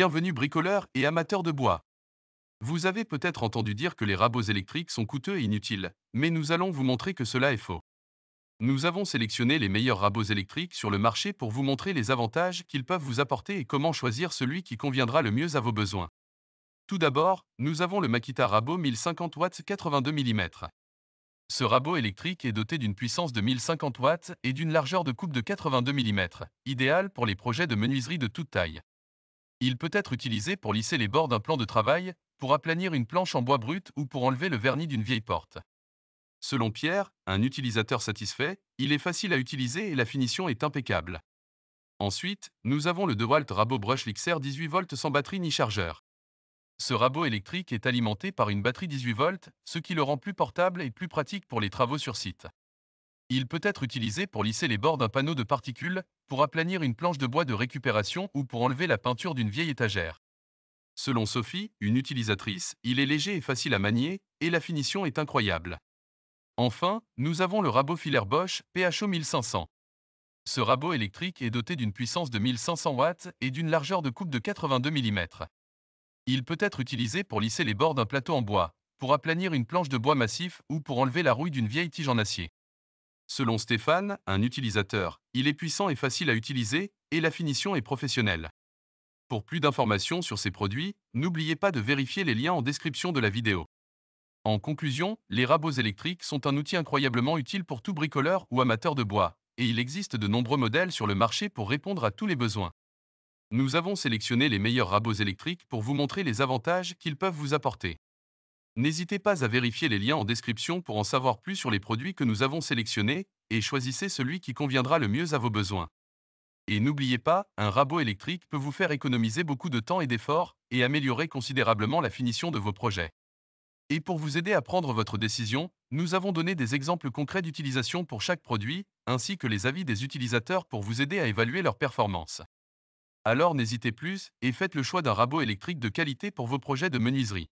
Bienvenue bricoleurs et amateurs de bois. Vous avez peut-être entendu dire que les rabots électriques sont coûteux et inutiles, mais nous allons vous montrer que cela est faux. Nous avons sélectionné les meilleurs rabots électriques sur le marché pour vous montrer les avantages qu'ils peuvent vous apporter et comment choisir celui qui conviendra le mieux à vos besoins. Tout d'abord, nous avons le Makita Rabot 1050 W 82 mm. Ce rabot électrique est doté d'une puissance de 1050 watts et d'une largeur de coupe de 82 mm, idéal pour les projets de menuiserie de toute taille. Il peut être utilisé pour lisser les bords d'un plan de travail, pour aplanir une planche en bois brut ou pour enlever le vernis d'une vieille porte. Selon Pierre, un utilisateur satisfait, il est facile à utiliser et la finition est impeccable. Ensuite, nous avons le DeWalt Rabot Brush Lixer 18V sans batterie ni chargeur. Ce rabot électrique est alimenté par une batterie 18V, ce qui le rend plus portable et plus pratique pour les travaux sur site. Il peut être utilisé pour lisser les bords d'un panneau de particules, pour aplanir une planche de bois de récupération ou pour enlever la peinture d'une vieille étagère. Selon Sophie, une utilisatrice, il est léger et facile à manier, et la finition est incroyable. Enfin, nous avons le rabot filaire Bosch PHO 1500. Ce rabot électrique est doté d'une puissance de 1500 watts et d'une largeur de coupe de 82 mm. Il peut être utilisé pour lisser les bords d'un plateau en bois, pour aplanir une planche de bois massif ou pour enlever la rouille d'une vieille tige en acier. Selon Stéphane, un utilisateur, il est puissant et facile à utiliser, et la finition est professionnelle. Pour plus d'informations sur ces produits, n'oubliez pas de vérifier les liens en description de la vidéo. En conclusion, les rabots électriques sont un outil incroyablement utile pour tout bricoleur ou amateur de bois, et il existe de nombreux modèles sur le marché pour répondre à tous les besoins. Nous avons sélectionné les meilleurs rabots électriques pour vous montrer les avantages qu'ils peuvent vous apporter. N'hésitez pas à vérifier les liens en description pour en savoir plus sur les produits que nous avons sélectionnés et choisissez celui qui conviendra le mieux à vos besoins. Et n'oubliez pas, un rabot électrique peut vous faire économiser beaucoup de temps et d'efforts et améliorer considérablement la finition de vos projets. Et pour vous aider à prendre votre décision, nous avons donné des exemples concrets d'utilisation pour chaque produit, ainsi que les avis des utilisateurs pour vous aider à évaluer leur performance. Alors n'hésitez plus et faites le choix d'un rabot électrique de qualité pour vos projets de menuiserie.